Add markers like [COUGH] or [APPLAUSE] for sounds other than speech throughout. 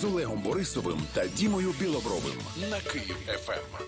з Олегом Борисовим та Дімою Білобровим на Київ ФМ.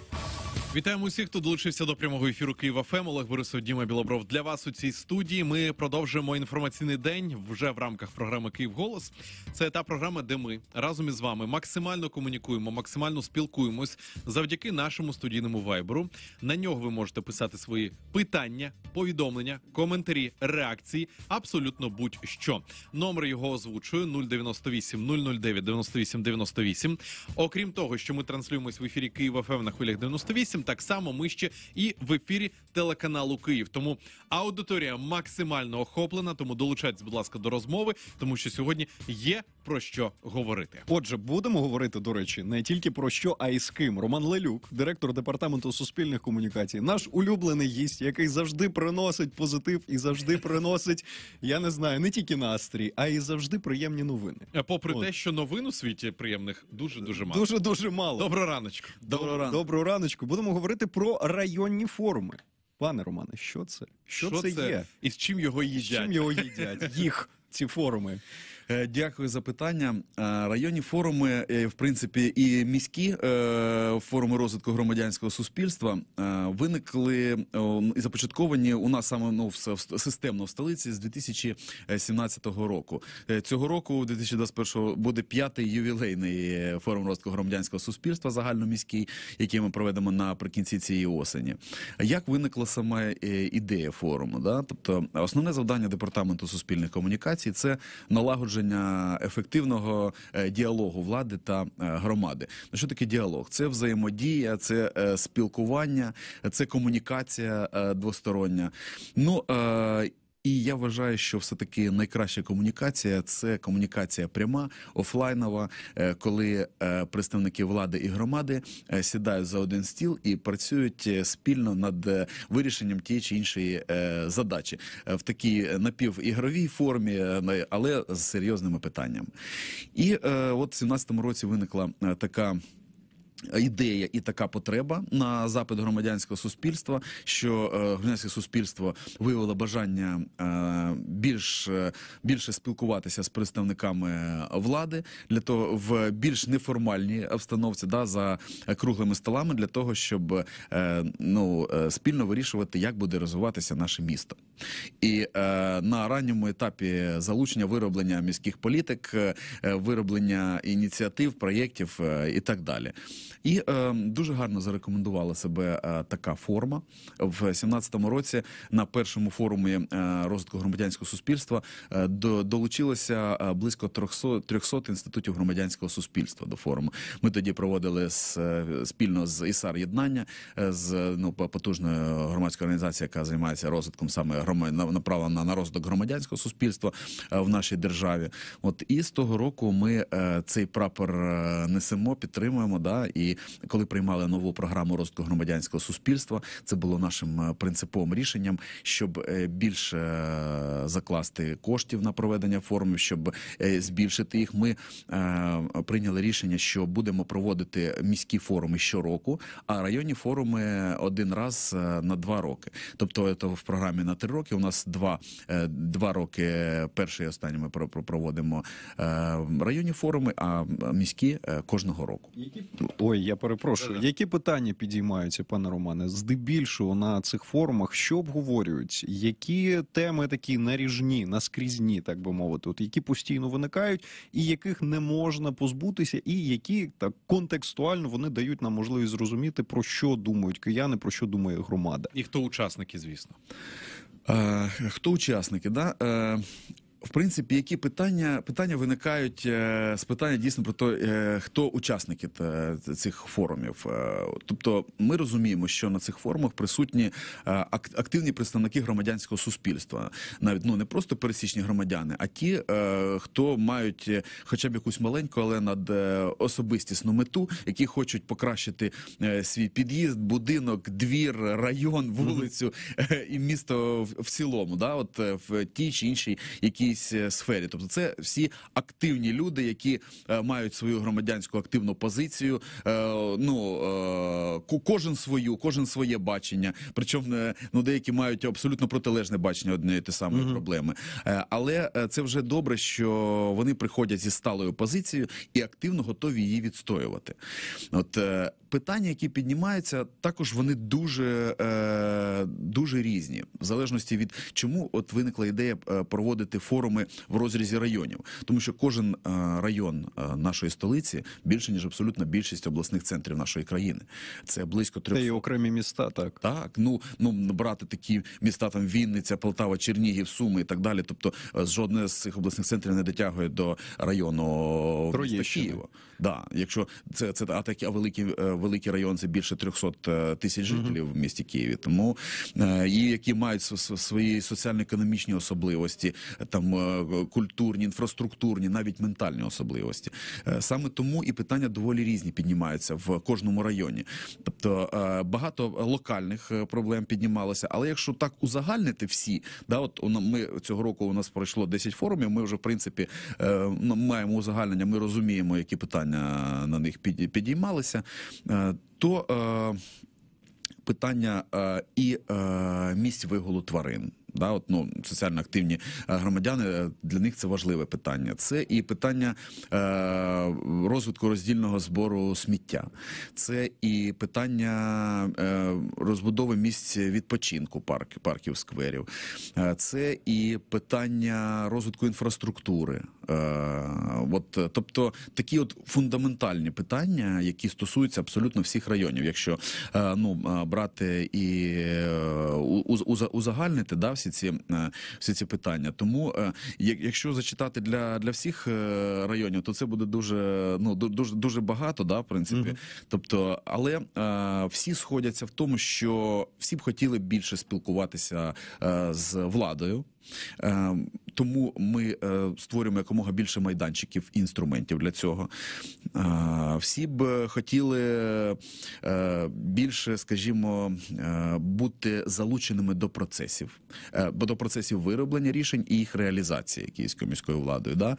Вітаємо усіх, хто долучився до прямого ефіру Києва ФМ. Олег Борисов, Діма Білобров для вас у цій студії. Ми продовжуємо інформаційний день вже в рамках програми Київ Голос. Це та програма, де ми разом із вами максимально комунікуємо, максимально спілкуємось завдяки нашому студійному вайберу. На нього ви можете писати свої питання, повідомлення, коментарі, реакції. Абсолютно будь-що. Номер його озвучує 098 009 98 98. Окрім того, що ми транслюємось в ефірі Києва ФМ на хвилях 98, іншим, так само ми ще і в ефірі телеканалу Київ. Тому аудиторія максимально охоплена. Тому долучайтесь, будь ласка, до розмови, тому що сьогодні є про що говорити. Отже, будемо говорити до речі, не тільки про що, а й з ким. Роман Лелюк, директор департаменту суспільних комунікацій, наш улюблений гість, який завжди приносить позитив і завжди приносить. Я не знаю, не тільки настрій, а й завжди приємні новини. Е, попри От. те, що новин у світі приємних дуже дуже мало. Дуже дуже мало. Доброго раночку. Доброго раночку. Доброго раночку. Будемо будемо говорити про районні форуми. Пане Романе, що це? Що, що це, це є? І з чим його їдять? З чим його їдять? Їх ці форуми. Е, дякую за питання. Е, районні форуми, е, в принципі, і міські форуми розвитку громадянського суспільства виникли і започатковані у нас саме ну, системно в столиці з 2017 року. Цього року, 2021, буде п'ятий ювілейний форум розвитку громадянського суспільства загальноміський, який ми проведемо наприкінці цієї осені. Як виникла саме ідея форуму? Да? Тобто, основне завдання департаменту суспільних комунікацій це налагодження продовження ефективного е, діалогу влади та е, громади. Ну, що таке діалог? Це взаємодія, це е, спілкування, це комунікація двостороння. Ну і я вважаю, що все таки найкраща комунікація це комунікація пряма, офлайнова, е, коли е, представники влади і громади е, сідають за один стіл і працюють спільно над вирішенням тієї чи іншої задачі в такій напівігровій формі, але з серйозними питаннями. І от в 17 році виникла така. Ідея і така потреба на запит громадянського суспільства, що е, громадянське суспільство виявило бажання е, більш е, більше спілкуватися з представниками влади для того в більш неформальній обстановці, да за круглими столами, для того, щоб ну спільно вирішувати, як буде розвиватися наше місто, і на ранньому етапі залучення вироблення міських політик, вироблення ініціатив, проєктів і так далі. І е, дуже гарно зарекомендувала себе е, така форма в 17-му році на першому форумі е, розвитку громадянського суспільства е, до, долучилося е, близько 300, 300 інститутів громадянського суспільства до форуму. Ми тоді проводили з, е, спільно з ІСАР єднання е, з ну потужною громадською організацією, яка займається розвитком саме громад... направлена на розвиток громадянського суспільства в нашій державі. От і з того року ми е, цей прапор несемо, підтримуємо да. і. І коли приймали нову програму розвитку громадянського суспільства, це було нашим е, принциповим рішенням, щоб е, більше е, закласти коштів на проведення форумів, щоб збільшити їх. Ми прийняли рішення, що будемо проводити міські форуми щороку, а районні форуми один раз на два роки. Тобто, це в програмі на три роки у нас два два роки. Перший і останній ми проводимо районні форуми, а міські кожного року. які Ой, я перепрошую. Да Які питання підіймаються, пане Романе? Здебільшого на цих форумах що обговорюють? Які теми такі наріжні, наскрізні, так би мовити, от які постійно виникають, і яких не можна позбутися, і які так контекстуально вони дають нам можливість зрозуміти про що думають кияни, про що думає громада, і хто учасники, звісно. Е, хто учасники? Да? Е, в принципі, які питання питання виникають е, з питання дійсно про те, хто учасники е, цих форумів? Е, тобто, ми розуміємо, що на цих форумах присутні активні представники громадянського суспільства, навіть ну не просто пересічні громадяни, а ті, хто мають хоча б якусь маленьку, але над особистісну мету, які хочуть покращити свій під'їзд, будинок, двір, район, вулицю і місто в цілому, да, от в тій чи іншій які якійсь е, сфері. Тобто, це всі активні люди, які е, мають свою громадянську активну позицію. Е, ну кожен свою, кожен своє бачення. Причому ну деякі мають абсолютно протилежне бачення однієї те самої mm -hmm. проблеми. Але це вже добре, що вони приходять зі сталою позицією і активно готові її відстоювати. От питання, які піднімаються, також вони дуже дуже різні, в залежності від чому от виникла ідея проводити форум форуми в розрізі районів, тому що кожен э, район э, нашої столиці більше ніж абсолютно більшість обласних центрів нашої країни. Це близько трьох Це і окремі міста. Так так, ну ну брати такі міста, там Вінниця, Полтава, Чернігів, Суми і так далі. Тобто, жодне з цих обласних центрів не дотягує до району Києва. Да, якщо це це а такі а великі е, великий район це більше 300 е, тисяч жителів mm -hmm. в місті Києві. Тому е, і які мають свої соціально-економічні особливості там. Е, культурні, інфраструктурні, навіть ментальні особливості. Е, саме тому і питання доволі різні піднімаються в кожному районі. Тобто е, багато локальних проблем піднімалося. Але якщо так узагальнити всі, да, от ми цього року у нас пройшло 10 форумів. Ми вже в принципі ну, маємо узагальнення. Ми розуміємо, які питання на них підіймалися. То питання і місць вигулу тварин да, от, ну, соціально активні е, громадяни е, для них це важливе питання. Це і питання е, розвитку роздільного збору сміття, це і питання е, розбудови місць відпочинку парк, парків скверів, е, це і питання розвитку інфраструктури. Е, от, Тобто такі от фундаментальні питання, які стосуються абсолютно всіх районів, якщо е, ну, брати і у, у, у, узагальнити, да, всі ці е, всі ці питання. Тому е, якщо зачитати для для всіх е, районів, то це буде дуже ну дуже дуже багато, да, в принципі. Mm -hmm. Тобто, але всі сходяться в тому, що всі б хотіли більше спілкуватися з владою. Ем, тому ми е, створюємо якомога більше майданчиків і інструментів для цього. Е, всі б хотіли е, більше, скажімо, бути залученими до процесів, бо до процесів вироблення рішень і їх реалізації київською міською владою. Да?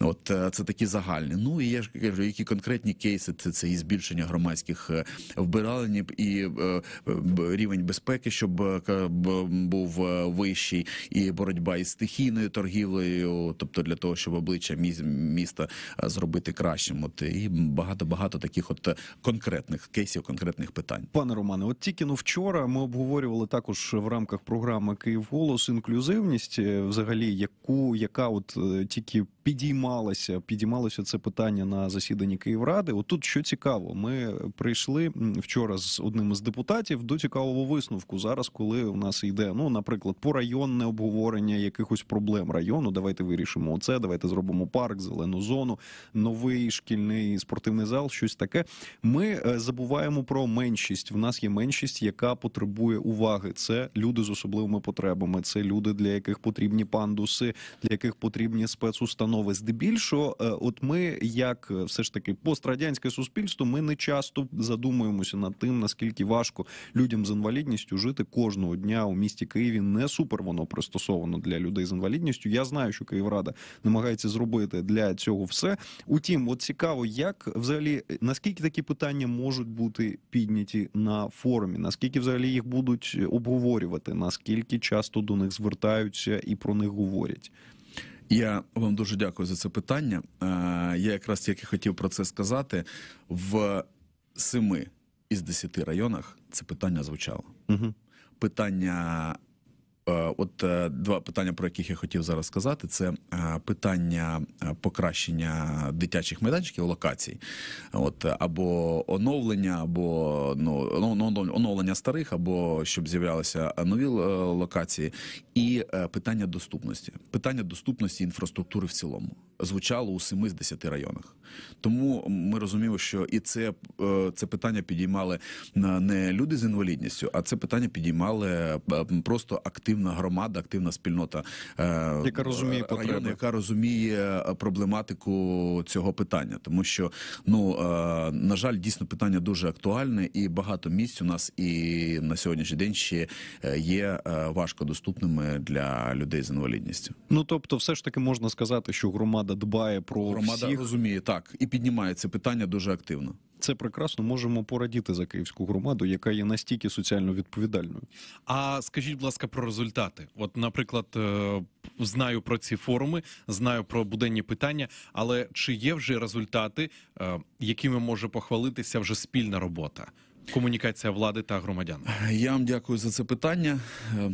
От це такі загальні. Ну і я ж кажу, які конкретні кейси це, це і збільшення громадських вбиралень і рівень безпеки, щоб був вищий, і боротьба боротьба із стихійною торгівлею, тобто для того, щоб обличчя міста е, зробити кращим. От і багато багато таких от е, конкретних кейсів, конкретних питань. Пане Романе, от тільки ну вчора ми обговорювали також в рамках програми Київ Голос інклюзивність, е, взагалі, яку яка от тільки підіймалася, підіймалося це питання на засіданні Київради. От тут що цікаво, ми прийшли вчора з одним із депутатів до цікавого висновку зараз, коли у нас йде ну, наприклад, по районне обговорення створення якихось проблем району. Давайте вирішимо оце, давайте зробимо парк, зелену зону, новий шкільний спортивний зал, щось таке. Ми е, забуваємо про меншість. В нас є меншість, яка потребує уваги. Це люди з особливими потребами, це люди, для яких потрібні пандуси, для яких потрібні спецустанови. Здебільшого, е, от ми, як е, все ж таки, пострадянське суспільство, ми не часто задумуємося над тим, наскільки важко людям з інвалідністю жити кожного дня у місті Києві. Не супер воно пристосовано спростовано ну, для людей з інвалідністю. Я знаю, що Київрада намагається зробити для цього все. Утім, от цікаво, як взагалі наскільки такі питання можуть бути підняті на форумі, наскільки взагалі їх будуть обговорювати, наскільки часто до них звертаються і про них говорять. Я вам дуже дякую за це питання. Е, я якраз тільки хотів про це сказати. В семи із десяти районах це питання звучало. Угу. Питання Е, от е, два питання, про яких я хотів зараз сказати, це е, питання покращення дитячих майданчиків локацій, от або оновлення, або ну, ну, ну, ну оновлення старих, або щоб з'являлися нові локації, і питання доступності, питання доступності інфраструктури в цілому звучало у семи з десяти районах. Тому ми розуміємо, що і це е, це питання підіймали не люди з інвалідністю, а це питання підіймали е, просто активна громада, активна спільнота е, яка розуміє району, яка розуміє проблематику цього питання, тому що ну на жаль, дійсно питання дуже актуальне, і багато місць у нас і на сьогоднішній день ще є важко доступними для людей з інвалідністю. Ну тобто, все ж таки можна сказати, що громада громада дбає про громада всіх. розуміє так і піднімає це питання дуже активно. Це прекрасно можемо порадіти за київську громаду, яка є настільки соціально відповідальною. А скажіть, будь ласка, про результати. От, наприклад, е, знаю про ці форуми, знаю про буденні питання, але чи є вже результати, е, якими може похвалитися вже спільна робота, комунікація влади та громадян? Я вам дякую за це питання. Е,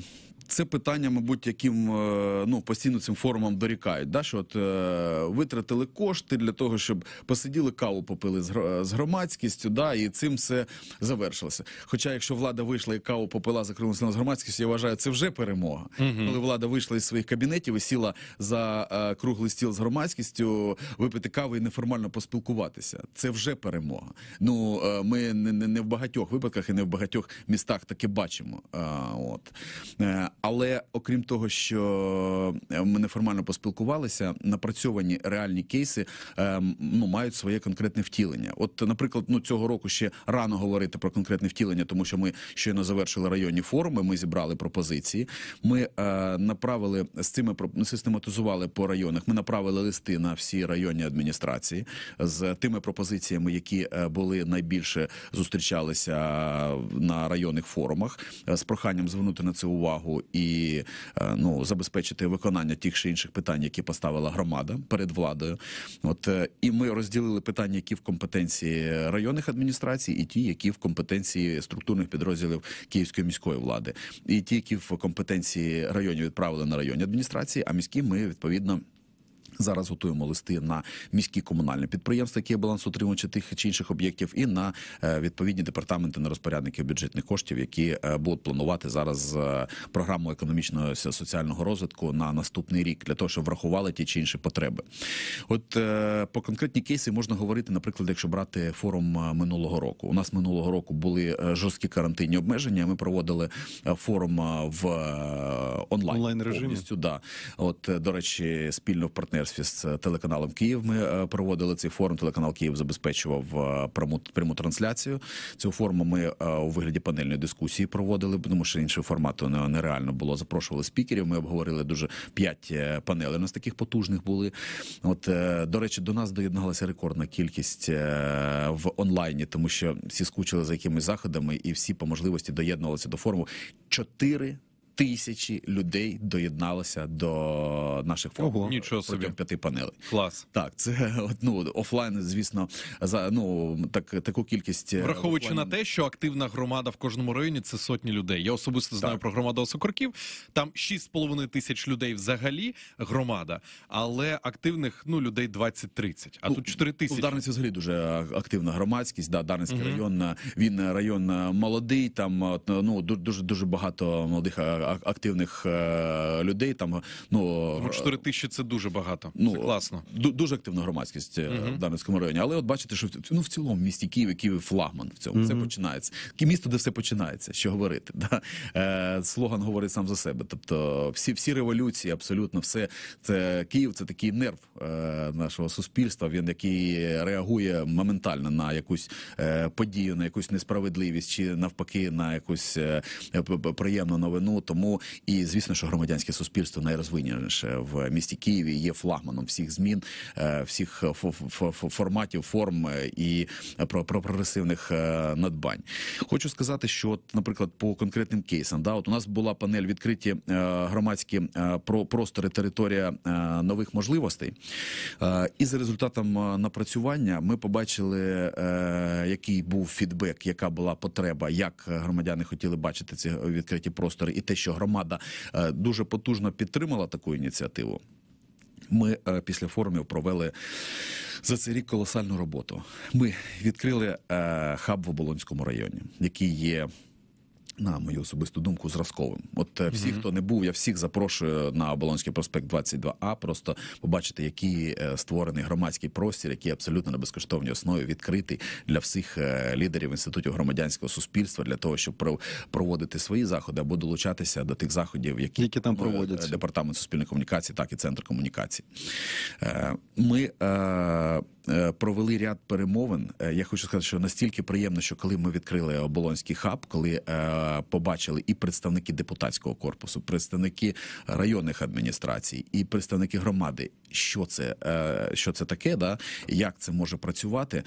це питання, мабуть, яким е, ну постійно цим форумам дорікають. Да? Що от е, витратили кошти для того, щоб посиділи каву, попили з громадськістю, да, і цим все завершилося. Хоча, якщо влада вийшла і каву попила, закрилася на громадськістю, я вважаю, це вже перемога. Угу. Коли влада вийшла із своїх кабінетів і сіла за е, круглий стіл з громадськістю, випити каву і неформально поспілкуватися. Це вже перемога. Ну ми не в багатьох випадках і не в багатьох містах таке бачимо. От. Але окрім того, що е, ми неформально поспілкувалися, напрацьовані реальні кейси е, ну мають своє конкретне втілення. От, наприклад, ну цього року ще рано говорити про конкретне втілення, тому що ми щойно завершили районні форуми. Ми зібрали пропозиції. Ми е, направили з цими ну, систематизували по районах. Ми направили листи на всі районні адміністрації з тими пропозиціями, які е, були найбільше зустрічалися на районних форумах, з проханням звернути на це увагу і е, ну забезпечити виконання тих чи інших питань, які поставила громада перед владою. От е, і ми розділили питання, які в компетенції районних адміністрацій, і ті, які в компетенції структурних підрозділів Київської міської влади, і ті, які в компетенції районів відправили на районні адміністрації, а міські ми відповідно. Зараз готуємо листи на міські комунальні підприємства, які є балансотримувачі тих чи інших об'єктів, і на е, відповідні департаменти на розпорядників бюджетних коштів, які е, будуть планувати зараз е, програму економічного соціального розвитку на наступний рік, для того, щоб врахували ті чи інші потреби. От по конкретні кейси можна говорити, наприклад, якщо брати форум минулого року. У нас минулого року були жорсткі карантинні обмеження. Ми проводили форум в онлайн, онлайн режимі. Повністю, да. От до речі, спільно в партнерстві Офіс з телеканалом Київ. Ми е, проводили цей форум. Телеканал Київ забезпечував е, пряму, пряму трансляцію. Цю форму ми е, у вигляді панельної дискусії проводили, тому що іншого формату нереально було. Запрошували спікерів. Ми обговорили дуже п'ять панелей. У нас таких потужних були. От до речі, до нас доєдналася рекордна кількість в онлайні, тому що всі скучили за якимись заходами, і всі по можливості доєднувалися до форуму. Чотири тисячі людей доєдналися до наших форумів Нічого собі. п'яти панелей. Клас. Так, це [LAUGHS] ну, офлайн, звісно, за ну так таку кількість е, враховуючи офлайн... на те, що активна громада в кожному районі це сотні людей. Я особисто знаю так. про громаду Осокорків. Там 6,5 тисяч людей взагалі громада, але активних ну людей 20-30. А ну, тут 4 тисячі. В Дарниці взагалі дуже активна громадськість. Да, Дарницький угу. район він район е, молодий. Там ну дуже дуже багато молодих активних е, людей. Там ну, ну е, чотири тисячі це дуже багато. Ну це класно. Дуже активна громадськість uh е, -huh. в Дарницькому районі. Але от бачите, що ну в цілому місті Києві Київ флагман в цьому uh -huh. все починається. Місто, де все починається, що говорити. Да? Е, Слоган говорить сам за себе. Тобто, всі всі революції, абсолютно все це Київ, це такий нерв е, нашого суспільства. Він який реагує моментально на якусь е, подію, на якусь несправедливість чи навпаки на якусь е, приємну новину. Тому тому і звісно, що громадянське суспільство найрозвиненіше в місті Києві є флагманом всіх змін, е, всіх форматів, форм е, і про прогресивних е, надбань. Хочу сказати, що, от, наприклад, по конкретним кейсам, да, от у нас була панель відкриті громадські про простори територія нових можливостей, і за результатом напрацювання ми побачили, який був фідбек, яка була потреба, як громадяни хотіли бачити ці відкриті простори, і те, що громада е, дуже потужно підтримала таку ініціативу. Ми е, після форумів провели за цей рік колосальну роботу. Ми відкрили е, хаб в Оболонському районі, який є на мою особисту думку, зразковим. От всі, mm -hmm. хто не був, я всіх запрошую на Оболонський проспект 22 а просто побачити, який е, створений громадський простір, який абсолютно на безкоштовній основі відкритий для всіх е, лідерів інститутів громадянського суспільства для того, щоб проводити свої заходи або долучатися до тих заходів, які, які там е, проводяться департамент суспільної комунікації, так і центр комунікації. Ми Е, провели ряд перемовин. Е, я хочу сказати, що настільки приємно, що коли ми відкрили оболонський хаб, коли е, побачили і представники депутатського корпусу, представники районних адміністрацій, і представники громади, що це що це таке, да як це може працювати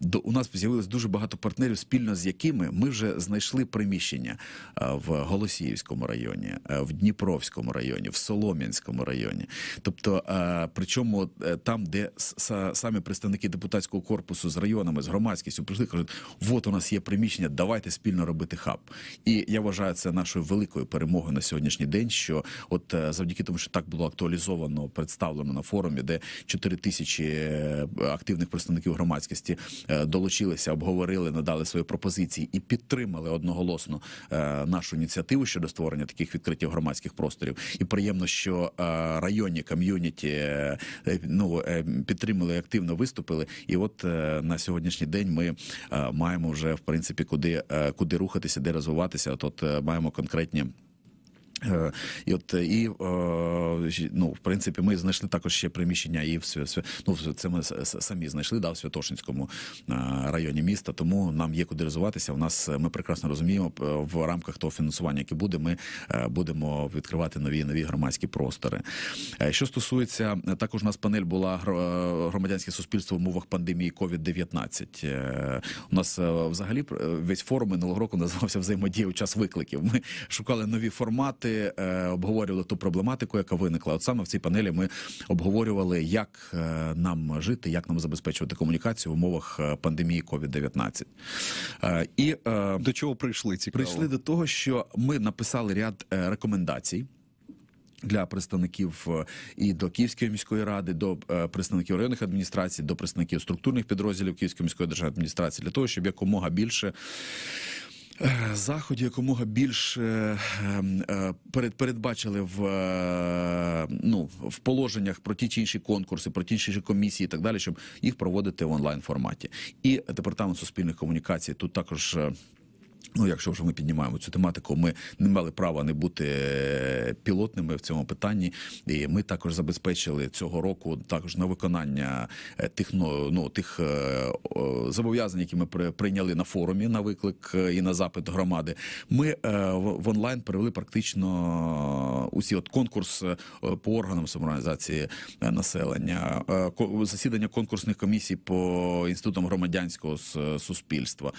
до у нас з'явилось дуже багато партнерів, спільно з якими ми вже знайшли приміщення е, в Голосіївському районі, е, в Дніпровському районі, в Солом'янському районі. Тобто, е, причому там, де самі представники депутатського корпусу з районами, з громадськістю прийшли, кажуть, от у нас є приміщення, давайте спільно робити хаб. І я вважаю це нашою великою перемогою на сьогоднішній день. Що от завдяки тому, що так було актуалізовано, представлено на форумі, де 4 тисячі активних представників громадськості. Е, долучилися, обговорили, надали свої пропозиції і підтримали одноголосно е, нашу ініціативу щодо створення таких відкритих громадських просторів. І приємно, що е, районні ком'юніті ну підтримали активно виступили. І от на сьогоднішній день ми маємо вже в принципі куди куди рухатися, де розвиватися. От, от маємо конкретні. Е, і от е, і е, ну, в принципі, ми знайшли також ще приміщення і в ну, це ми самі знайшли да, в Святошинському районі міста. Тому нам є куди розвиватися. У нас ми прекрасно розуміємо в рамках того фінансування, яке буде, ми будемо відкривати нові нові громадські простори. Що стосується також, у нас панель була громадянське суспільство в мовах пандемії COVID-19. У нас взагалі весь форум минулого року [LAUGHS] називався взаємодія у час викликів. Ми шукали нові формати панелісти е, обговорювали ту проблематику, яка виникла. От саме в цій панелі ми обговорювали, як е, нам жити, як нам забезпечувати комунікацію в умовах е, пандемії COVID-19. І до чого прийшли ці? Прийшли до того, що ми написали ряд рекомендацій. Для представників і до Київської міської ради, до представників районних адміністрацій, до представників структурних підрозділів Київської міської державної адміністрації для того, щоб якомога більше Е, заході якомога більш е, ем, е, передбачили в ну в положеннях про ті чи інші конкурси, про ті чи інші комісії, і так далі, щоб їх проводити в онлайн форматі. І департамент суспільних комунікацій тут також Ну, якщо вже ми піднімаємо цю тематику, ми не мали права не бути е, пілотними в цьому питанні. І ми також забезпечили цього року також на виконання е, тих ну, тих е, зобов'язань, які ми прийняли на форумі на виклик і на запит громади. Ми в онлайн перевели практично усі от конкурс по органам самоорганізації населення, засідання конкурсних комісій по інститутам громадянського суспільства.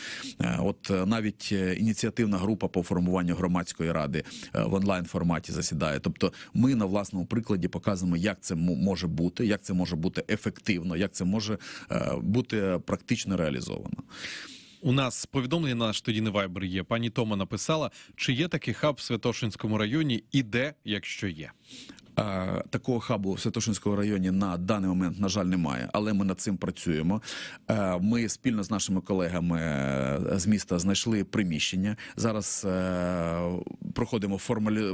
От навіть ініціативна група по формуванню громадської ради е, в онлайн форматі засідає. Тобто, ми на власному прикладі показуємо, як це може бути, як це може бути ефективно, як це може е, бути практично реалізовано. У нас повідомлення на наш тоді не вайбер є. Пані Тома написала, чи є такий хаб в Святошинському районі і де, якщо є. Такого хабу в Святошинському районі на даний момент, на жаль, немає, але ми над цим працюємо. Ми спільно з нашими колегами е, з міста знайшли приміщення. Зараз е, проходимо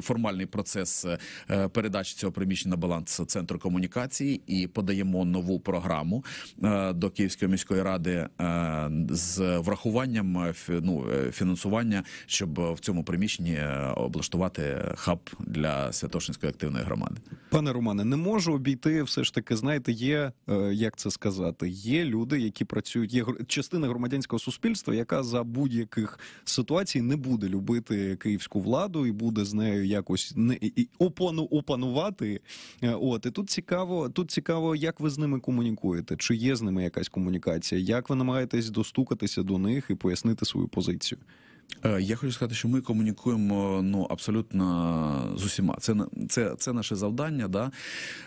формальний процес е, передачі цього приміщення на баланс центру комунікації і подаємо нову програму до Київської міської ради з врахуванням ну, фінансування, щоб в цьому приміщенні облаштувати хаб для Святошинської активної громади влади, пане Романе, не можу обійти, все ж таки, знаєте, є е, як це сказати, є люди, які працюють, є частина громадянського суспільства, яка за будь-яких ситуацій не буде любити київську владу і буде з нею якось не і опану опанувати. Е, от і тут цікаво, тут цікаво, як ви з ними комунікуєте, чи є з ними якась комунікація, як ви намагаєтесь достукатися до них і пояснити свою позицію. Е, я хочу сказати, що ми комунікуємо ну абсолютно з усіма. Це це, це наше завдання. Да?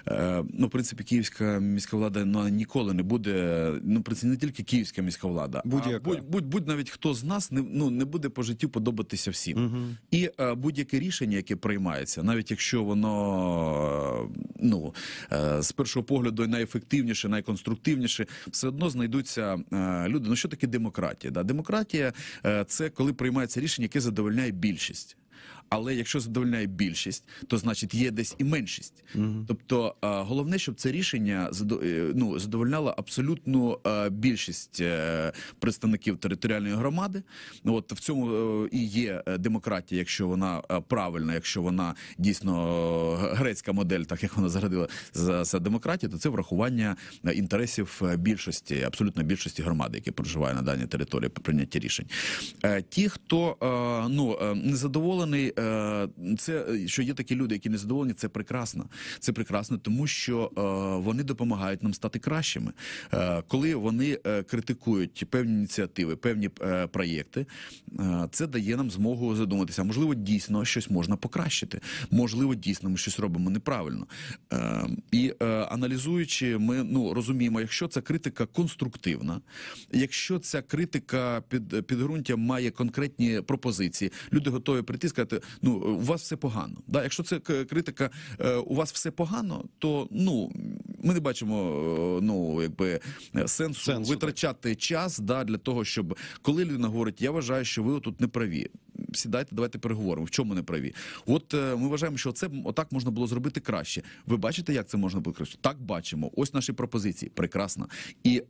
Е, ну, в принципі, київська міська влада ну, ніколи не буде. Ну, в принципі, не тільки київська міська влада, будь-яка будь, будь, будь навіть хто з нас не ну не буде по життю подобатися всім. Угу. І е, будь-яке рішення, яке приймається, навіть якщо воно ну е, з першого погляду найефективніше, найконструктивніше, все одно знайдуться е, люди. Ну що таке демократія? Да? Демократія е, це коли приймається приймається рішення, яке задовольняє більшість але якщо задовольняє більшість, то значить є десь і меншість. Угу. Тобто е, головне, щоб це рішення е, ну, задовольняло абсолютну е, більшість представників територіальної громади. От в цьому і є демократія, якщо вона правильна, якщо вона дійсно грецька модель, так як вона зарадила за, за демократію, то це врахування інтересів більшості, абсолютно більшості громади, які проживають на даній території прийняття рішень. Ті, хто ну незадоволений Е, це е, що є такі люди, які незадоволені, це прекрасно. Це прекрасно, тому що е, вони допомагають нам стати кращими, коли вони критикують певні ініціативи, певні проєкти. Це дає нам змогу задуматися. Можливо, дійсно щось можна покращити. Можливо, дійсно ми щось робимо неправильно. І аналізуючи, ми ну розуміємо, якщо ця критика конструктивна, якщо ця критика під підґрунтям має конкретні пропозиції, люди готові прийти сказати, ну у вас все погано. Да? Якщо це критика, е, у вас все погано, то ну ми не бачимо е, ну якби е, сенсу, сенсу витрачати так. час да для того, щоб коли людина говорить, я вважаю, що ви тут не праві. Сідайте, давайте переговоримо. В чому не праві? От ми вважаємо, що це отак можна було зробити краще. Ви бачите, як це можна було краще? Так бачимо. Ось наші пропозиції. Прекрасно. І е,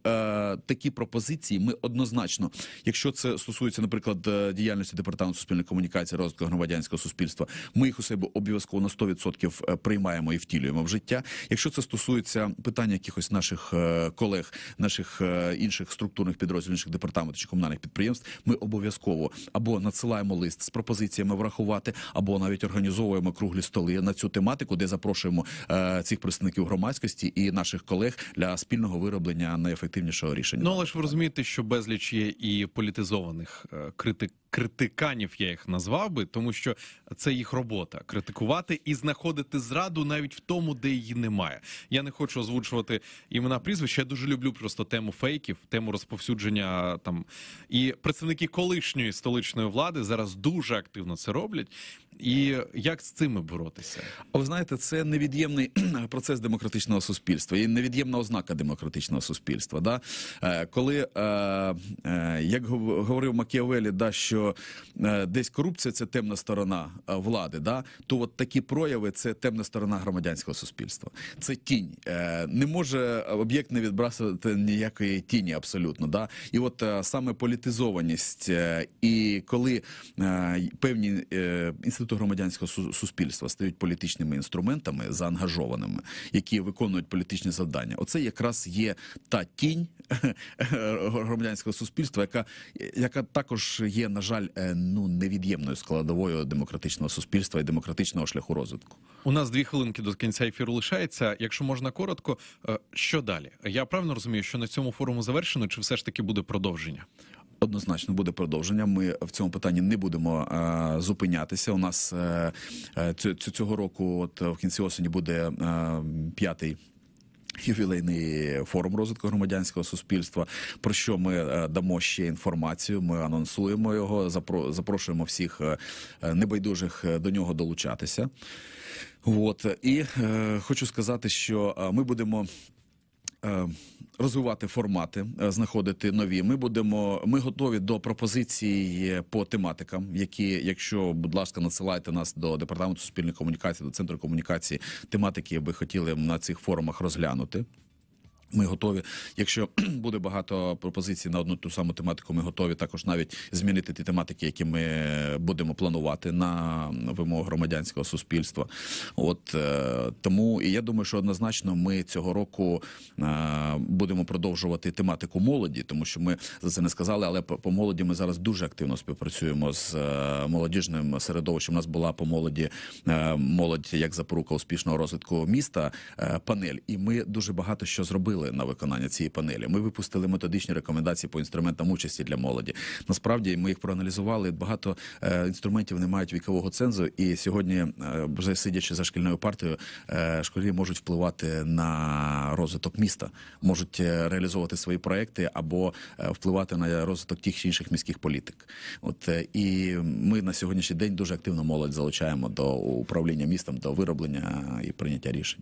такі пропозиції ми однозначно, якщо це стосується, наприклад, діяльності департаменту суспільної комунікації, розвитку громадянського громадянського суспільства. Ми їх у себе обов'язково на 100% е, приймаємо і втілюємо в життя. Якщо це стосується питання якихось наших е, колег, наших е, інших структурних підрозділів, інших департаментів чи комунальних підприємств, ми обов'язково або надсилаємо лист з пропозиціями врахувати, або навіть організовуємо круглі столи на цю тематику, де запрошуємо цих представників громадськості і наших колег для спільного вироблення найефективнішого рішення. Ну але ж ви розумієте, що безліч є і політизованих критик критиканів, я їх назвав би, тому що це їх робота критикувати і знаходити зраду навіть в тому, де її немає. Я не хочу озвучувати імена прізвища. Я дуже люблю просто тему фейків, тему розповсюдження там і представники колишньої столичної влади зараз дуже активно це роблять. І як з цими боротися? А ви знаєте, це невід'ємний [CLEARS THROAT] процес демократичного суспільства і невід'ємна ознака демократичного суспільства. Да? Е, коли, е, е, як говорив Макіавелі, да, що десь корупція це темна сторона влади, да? то от такі прояви це темна сторона громадянського суспільства. Це тінь. Не може об'єкт не відбрасувати ніякої тіні абсолютно. Да? І от саме політизованість, і коли певні інститути інституту громадянського суспільства стають політичними інструментами заангажованими, які виконують політичні завдання. Оце якраз є та тінь [LAUGHS] громадянського суспільства, яка яка також є, на жаль, е, ну невід'ємною складовою демократичного суспільства і демократичного шляху розвитку. У нас дві хвилинки до кінця ефіру лишається. Якщо можна коротко, е, що далі? Я правильно розумію, що на цьому форуму завершено, чи все ж таки буде продовження? Однозначно буде продовження. Ми в цьому питанні не будемо е, зупинятися. У нас е, е цього року, от в кінці осені, буде е, п'ятий. Ювілейний форум розвитку громадянського суспільства, про що ми е, дамо ще інформацію. Ми анонсуємо його, запрошуємо всіх е, небайдужих до нього долучатися. От і е, хочу сказати, що ми будемо Е, розвивати формати, е, знаходити нові. Ми будемо, ми готові до пропозицій по тематикам, які, якщо, будь ласка, надсилайте нас до департаменту спільної комунікації, до центру комунікації, тематики, які ви хотіли на цих форумах розглянути. Ми готові, якщо [CLEARS THROAT] буде багато пропозицій на одну ту саму тематику, ми готові також навіть змінити ті тематики, які ми будемо планувати на вимогу громадянського суспільства. От е, тому і я думаю, що однозначно ми цього року е, будемо продовжувати тематику молоді, тому що ми за це не сказали. Але по молоді ми зараз дуже активно співпрацюємо з е, молодіжним середовищем. У Нас була по молоді молодь як запорука успішного розвитку міста панель, і ми дуже багато що зробили робили на виконання цієї панелі. Ми випустили методичні рекомендації по інструментам участі для молоді. Насправді ми їх проаналізували. Багато е, інструментів не мають вікового цензу, і сьогодні, е, вже сидячи за шкільною партією, е, школі можуть впливати на розвиток міста, можуть реалізовувати свої проекти або впливати на розвиток тих чи інших міських політик. От і ми на сьогоднішній день дуже активно молодь залучаємо до управління містом, до вироблення і прийняття рішень.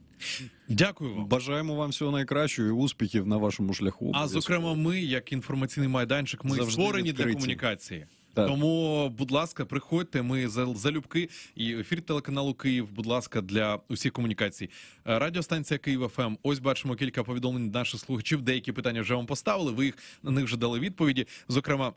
Дякую вам. Бажаємо вам всього найкращого і успіхів на вашому шляху. А зокрема, ми, як інформаційний майданчик, ми Завжди створені відкриті. для комунікації. Так. Тому, будь ласка, приходьте. Ми залюбки і ефір телеканалу Київ. Будь ласка, для усіх комунікацій. Е, радіостанція Київ ФМ. Ем». Ось бачимо кілька повідомлень наших слухачів. Деякі питання вже вам поставили. Ви їх на них вже дали відповіді. Зокрема.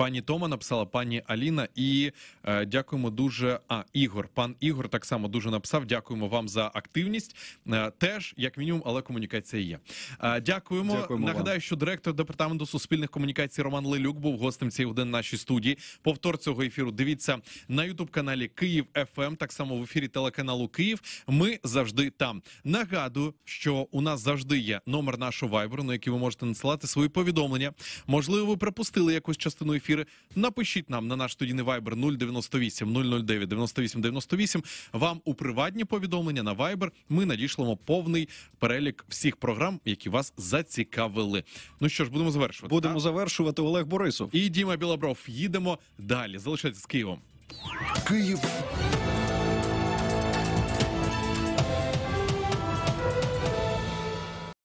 Пані Тома написала, пані Аліна, і е, дякуємо дуже. А Ігор, пан Ігор, так само дуже написав. Дякуємо вам за активність. Е, теж як мінімум, але комунікація є. Е, дякуємо. дякуємо. Нагадаю, вам. що директор департаменту суспільних комунікацій Роман Лелюк був гостем цієї години нашій студії. Повтор цього ефіру. Дивіться на Ютуб каналі Київ ФМ, ем, так само в ефірі телеканалу Київ. Ми завжди там. Нагадую, що у нас завжди є номер нашого вайберу, на який ви можете надсилати свої повідомлення. Можливо, ви пропустили якусь частину ефіру ефіри. Напишіть нам на наш студійний Viber 098 009 98 98. Вам у приватні повідомлення на вайбер. ми надішлемо повний перелік всіх програм, які вас зацікавили. Ну що ж, будемо завершувати. Будемо так? завершувати Олег Борисов і Діма Білобров. Їдемо далі. Залишайтесь з Києвом. Київ